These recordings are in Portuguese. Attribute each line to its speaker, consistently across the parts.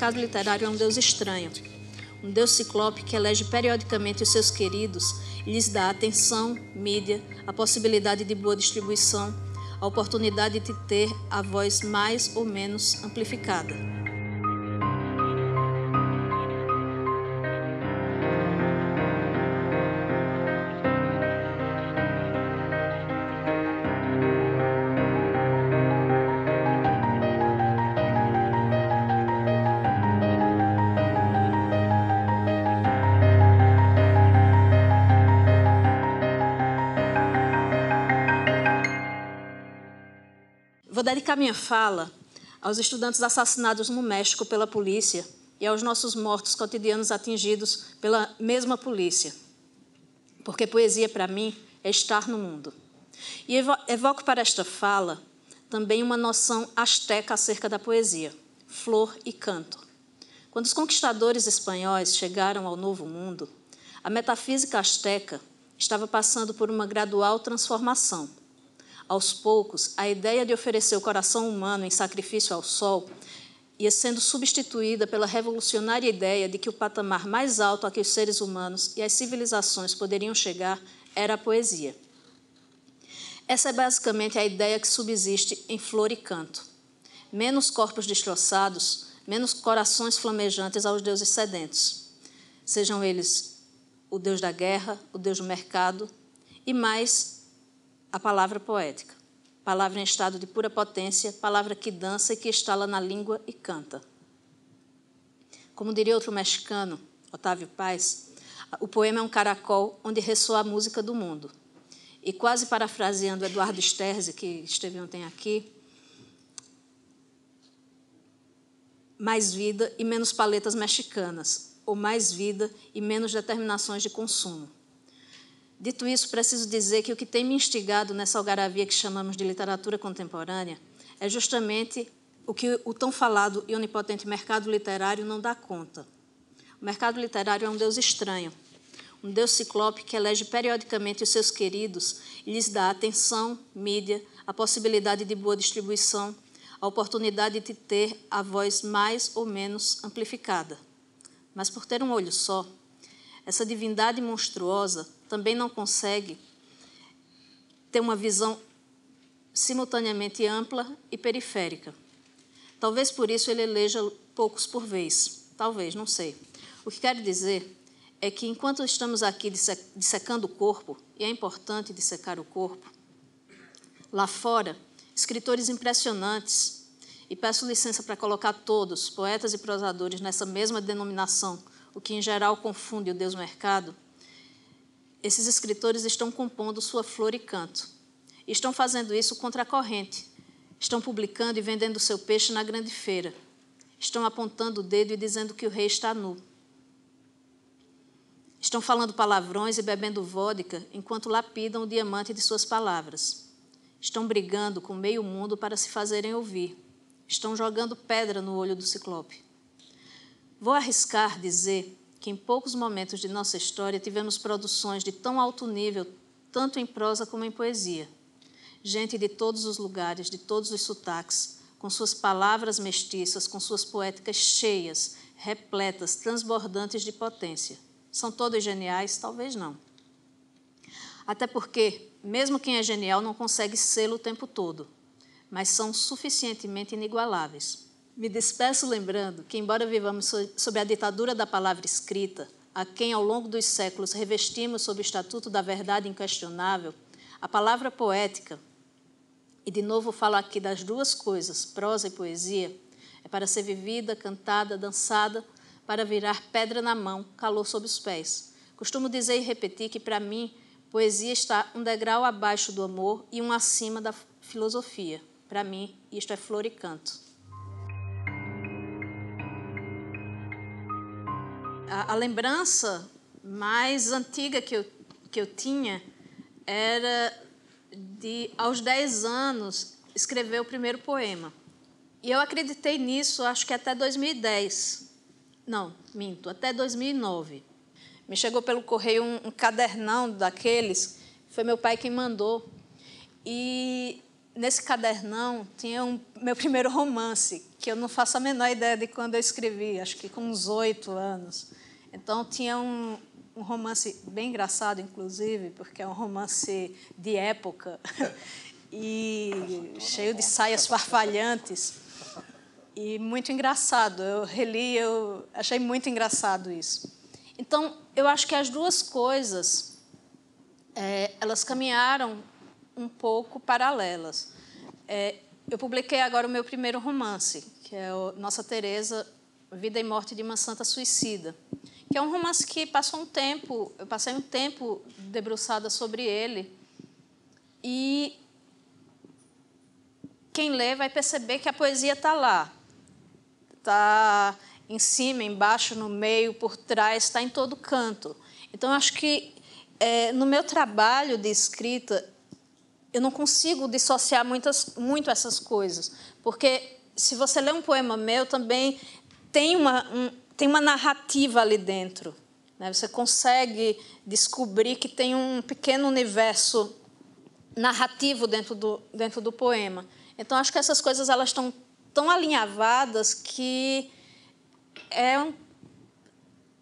Speaker 1: mercado literário é um deus estranho. Um deus ciclope que elege periodicamente os seus queridos e lhes dá atenção, mídia, a possibilidade de boa distribuição, a oportunidade de ter a voz mais ou menos amplificada. Vou dedicar minha fala aos estudantes assassinados no México pela polícia e aos nossos mortos cotidianos atingidos pela mesma polícia. Porque poesia, para mim, é estar no mundo. E evoco para esta fala também uma noção asteca acerca da poesia, flor e canto. Quando os conquistadores espanhóis chegaram ao Novo Mundo, a metafísica asteca estava passando por uma gradual transformação aos poucos, a ideia de oferecer o coração humano em sacrifício ao sol ia sendo substituída pela revolucionária ideia de que o patamar mais alto a que os seres humanos e as civilizações poderiam chegar era a poesia. Essa é basicamente a ideia que subsiste em Flor e Canto. Menos corpos destroçados, menos corações flamejantes aos deuses sedentos, sejam eles o deus da guerra, o deus do mercado, e mais a palavra poética, palavra em estado de pura potência, palavra que dança e que estala na língua e canta. Como diria outro mexicano, Otávio Paz, o poema é um caracol onde ressoa a música do mundo. E quase parafraseando Eduardo Sterzi, que esteve ontem aqui, mais vida e menos paletas mexicanas, ou mais vida e menos determinações de consumo. Dito isso, preciso dizer que o que tem me instigado nessa algaravia que chamamos de literatura contemporânea é justamente o que o tão falado e onipotente mercado literário não dá conta. O mercado literário é um deus estranho, um deus ciclope que elege periodicamente os seus queridos e lhes dá atenção, mídia, a possibilidade de boa distribuição, a oportunidade de ter a voz mais ou menos amplificada. Mas por ter um olho só, essa divindade monstruosa também não consegue ter uma visão simultaneamente ampla e periférica. Talvez por isso ele eleja poucos por vez. Talvez, não sei. O que quero dizer é que enquanto estamos aqui dissecando o corpo, e é importante dissecar o corpo, lá fora, escritores impressionantes, e peço licença para colocar todos, poetas e prosadores, nessa mesma denominação, o que em geral confunde o Deus mercado, esses escritores estão compondo sua flor e canto. Estão fazendo isso contra a corrente. Estão publicando e vendendo seu peixe na grande feira. Estão apontando o dedo e dizendo que o rei está nu. Estão falando palavrões e bebendo vodka enquanto lapidam o diamante de suas palavras. Estão brigando com meio mundo para se fazerem ouvir. Estão jogando pedra no olho do ciclope. Vou arriscar dizer que em poucos momentos de nossa história tivemos produções de tão alto nível, tanto em prosa como em poesia. Gente de todos os lugares, de todos os sotaques, com suas palavras mestiças, com suas poéticas cheias, repletas, transbordantes de potência. São todos geniais? Talvez não. Até porque, mesmo quem é genial não consegue sê-lo o tempo todo, mas são suficientemente inigualáveis. Me despeço lembrando que, embora vivamos sob a ditadura da palavra escrita, a quem ao longo dos séculos revestimos sob o estatuto da verdade inquestionável, a palavra poética, e de novo falo aqui das duas coisas, prosa e poesia, é para ser vivida, cantada, dançada, para virar pedra na mão, calor sob os pés. Costumo dizer e repetir que, para mim, poesia está um degrau abaixo do amor e um acima da filosofia. Para mim, isto é flor e canto. a, a lembrança mais antiga que eu, que eu tinha era de, aos 10 anos, escrever o primeiro poema. E eu acreditei nisso, acho que até 2010. Não, minto, até 2009. Me chegou pelo correio um, um cadernão daqueles, foi meu pai quem mandou. E nesse cadernão tinha um, meu primeiro romance, que eu não faço a menor ideia de quando eu escrevi, acho que com uns oito anos. Então, tinha um, um romance bem engraçado, inclusive, porque é um romance de época e cheio de saias farfalhantes e muito engraçado. Eu reli, eu achei muito engraçado isso. Então, eu acho que as duas coisas é, elas caminharam um pouco paralelas. É, eu publiquei agora o meu primeiro romance, que é Nossa Teresa, Vida e Morte de uma Santa Suicida, que é um romance que passou um tempo, eu passei um tempo debruçada sobre ele e quem lê vai perceber que a poesia está lá, está em cima, embaixo, no meio, por trás, está em todo canto. Então acho que é, no meu trabalho de escrita eu não consigo dissociar muitas, muito essas coisas, porque se você lê um poema meu, também tem uma, um, tem uma narrativa ali dentro. Né? Você consegue descobrir que tem um pequeno universo narrativo dentro do, dentro do poema. Então, acho que essas coisas elas estão tão alinhavadas que é um,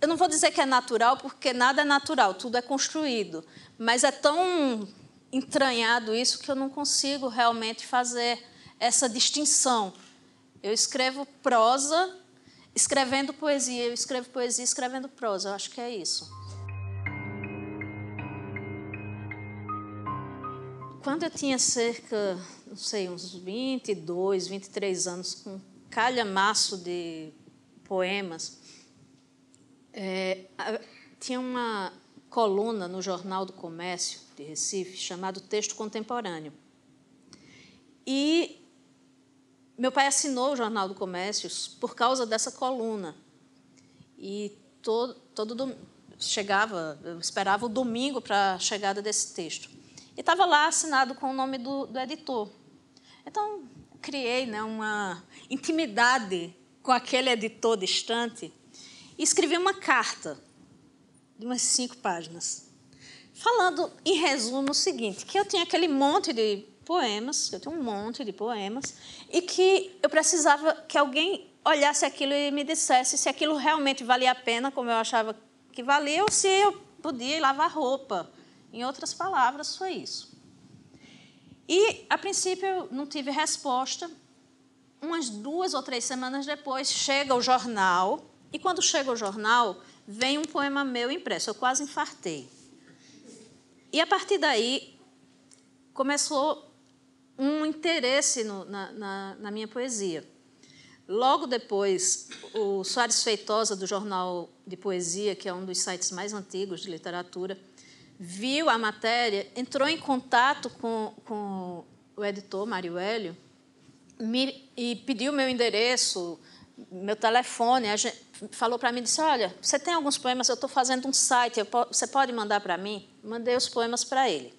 Speaker 1: eu não vou dizer que é natural, porque nada é natural, tudo é construído, mas é tão entranhado isso que eu não consigo realmente fazer essa distinção. Eu escrevo prosa, escrevendo poesia, eu escrevo poesia escrevendo prosa, eu acho que é isso. Quando eu tinha cerca, não sei, uns 22, 23 anos, com um calhamaço de poemas, é, tinha uma coluna no Jornal do Comércio de Recife chamado Texto Contemporâneo. E meu pai assinou o Jornal do Comércio por causa dessa coluna. E todo, todo dom... chegava, eu esperava o domingo para a chegada desse texto. E estava lá assinado com o nome do, do editor. Então, criei né, uma intimidade com aquele editor distante e escrevi uma carta de umas cinco páginas. Falando, em resumo, o seguinte, que eu tinha aquele monte de poemas, eu tinha um monte de poemas, e que eu precisava que alguém olhasse aquilo e me dissesse se aquilo realmente valia a pena, como eu achava que valia, ou se eu podia lavar roupa. Em outras palavras, foi isso. E, a princípio, eu não tive resposta. Umas duas ou três semanas depois, chega o jornal. E, quando chega o jornal, vem um poema meu impresso. Eu quase infartei. E a partir daí começou um interesse no, na, na, na, minha poesia. Logo depois, o Soares Feitosa, do Jornal de Poesia, que é um dos sites mais antigos de literatura, viu a matéria, entrou em contato com, com o editor, Mário Hélio, me, e pediu meu endereço, meu telefone, falou para mim, disse, olha, você tem alguns poemas, eu estou fazendo um site, po você pode mandar para mim? Mandei os poemas para ele.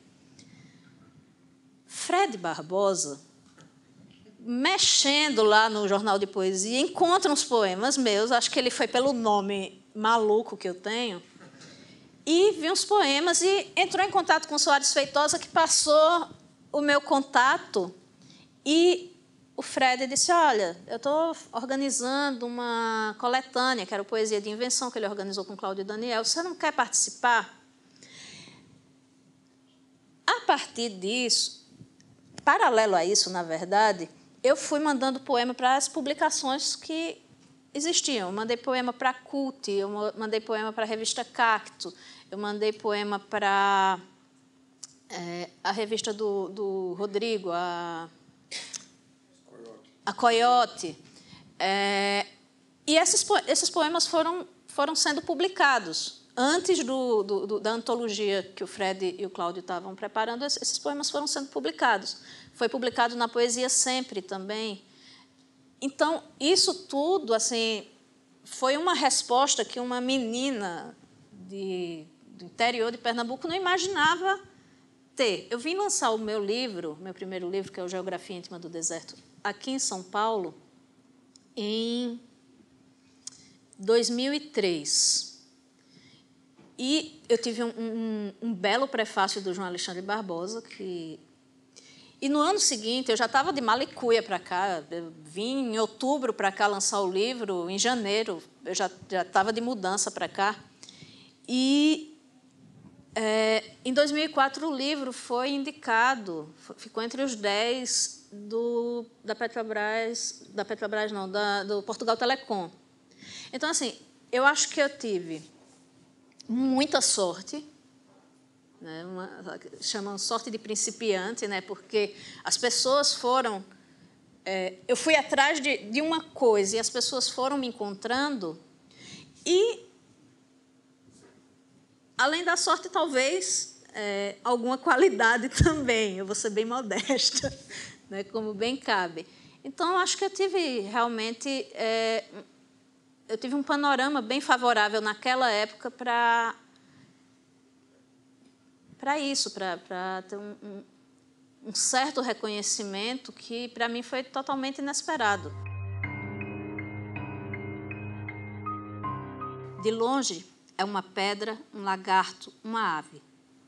Speaker 1: Fred Barbosa, mexendo lá no jornal de poesia, encontra uns poemas meus, acho que ele foi pelo nome maluco que eu tenho, e vi uns poemas e entrou em contato com o Soares Feitosa, que passou o meu contato e o Fred disse: Olha, eu estou organizando uma coletânea, que era Poesia de Invenção, que ele organizou com Cláudio e Daniel. Você não quer participar? A partir disso, paralelo a isso, na verdade, eu fui mandando poema para as publicações que existiam. Eu mandei poema para a CUT, eu mandei poema para a revista Cacto, eu mandei poema para é, a revista do, do Rodrigo, a a Coyote. É, e esses, esses poemas foram, foram sendo publicados. Antes do, do, do, da antologia que o Fred e o Cláudio estavam preparando, esses poemas foram sendo publicados. Foi publicado na Poesia Sempre também. Então, isso tudo assim foi uma resposta que uma menina de, do interior de Pernambuco não imaginava ter. Eu vim lançar o meu livro, meu primeiro livro, que é o Geografia Íntima do Deserto, aqui em São Paulo, em 2003. E eu tive um, um, um belo prefácio do João Alexandre Barbosa, que. E no ano seguinte, eu já estava de malicuia para cá, eu vim em outubro para cá lançar o livro, em janeiro, eu já estava de mudança para cá. E em 2004, o livro foi indicado, ficou entre os 10 do, da Petrobras, da Petrobras não, da, do Portugal Telecom. Então, assim, eu acho que eu tive muita sorte, né, uma, chamam sorte de principiante, né, porque as pessoas foram... É, eu fui atrás de, de uma coisa e as pessoas foram me encontrando e além da sorte, talvez é, alguma qualidade também. Eu vou ser bem modesta, né, como bem cabe. Então, acho que eu tive realmente é, eu tive um panorama bem favorável naquela época para para isso, para ter um, um, um certo reconhecimento que para mim foi totalmente inesperado. De longe é uma pedra, um lagarto, uma ave.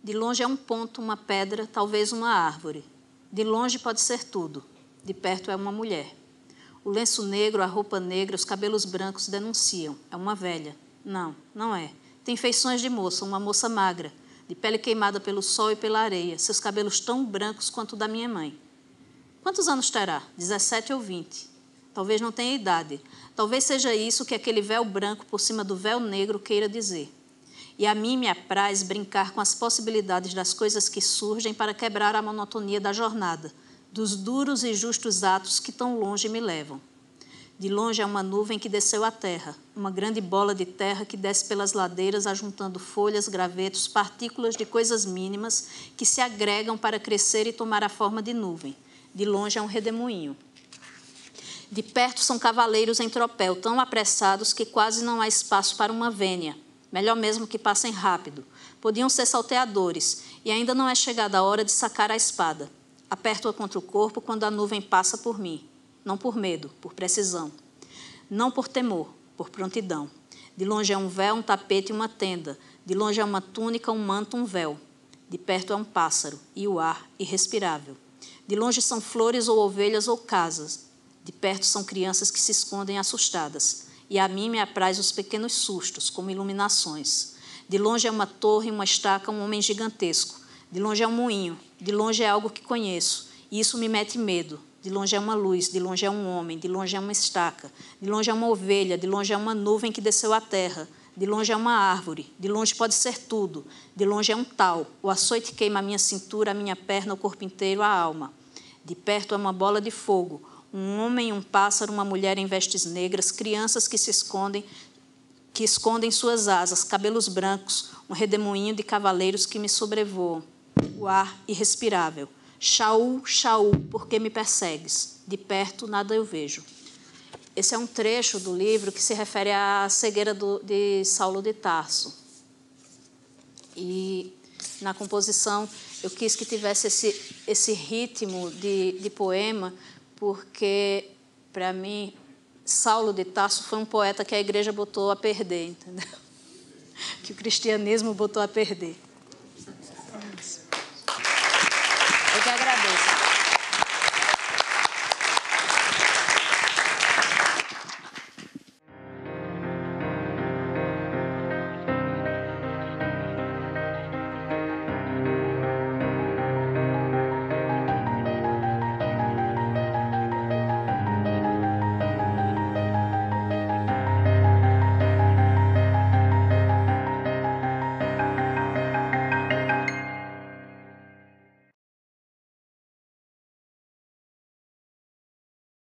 Speaker 1: De longe é um ponto, uma pedra, talvez uma árvore. De longe pode ser tudo, de perto é uma mulher. O lenço negro, a roupa negra, os cabelos brancos denunciam. É uma velha. Não, não é. Tem feições de moça, uma moça magra, de pele queimada pelo sol e pela areia, seus cabelos tão brancos quanto o da minha mãe. Quantos anos terá? 17 ou 20. Talvez não tenha idade. Talvez seja isso que aquele véu branco por cima do véu negro queira dizer e a mim me apraz brincar com as possibilidades das coisas que surgem para quebrar a monotonia da jornada, dos duros e justos atos que tão longe me levam. De longe é uma nuvem que desceu à terra, uma grande bola de terra que desce pelas ladeiras, ajuntando folhas, gravetos, partículas de coisas mínimas que se agregam para crescer e tomar a forma de nuvem. De longe é um redemoinho. De perto são cavaleiros em tropel, tão apressados que quase não há espaço para uma vênia melhor mesmo que passem rápido. Podiam ser salteadores, e ainda não é chegada a hora de sacar a espada. Aperto-a contra o corpo quando a nuvem passa por mim. Não por medo, por precisão. Não por temor, por prontidão. De longe é um véu, um tapete e uma tenda. De longe é uma túnica, um manto, um véu. De perto é um pássaro e o ar irrespirável. De longe são flores ou ovelhas ou casas. De perto são crianças que se escondem assustadas e a mim me apraz os pequenos sustos, como iluminações. De longe é uma torre, uma estaca, um homem gigantesco. De longe é um moinho, de longe é algo que conheço, e isso me mete medo. De longe é uma luz, de longe é um homem, de longe é uma estaca, de longe é uma ovelha, de longe é uma nuvem que desceu à terra, de longe é uma árvore, de longe pode ser tudo, de longe é um tal. O açoite queima a minha cintura, a minha perna, o corpo inteiro, a alma. De perto é uma bola de fogo, um homem, um pássaro, uma mulher em vestes negras, crianças que se escondem, que escondem suas asas, cabelos brancos, um redemoinho de cavaleiros que me sobrevoam, o ar irrespirável. Shaul, Shaul, por que me persegues? De perto nada eu vejo. Esse é um trecho do livro que se refere à cegueira do, de Saulo de Tarso. E na composição eu quis que tivesse esse, esse ritmo de, de poema porque, para mim, Saulo de Tarso foi um poeta que a igreja botou a perder, entendeu? Que o cristianismo botou a perder.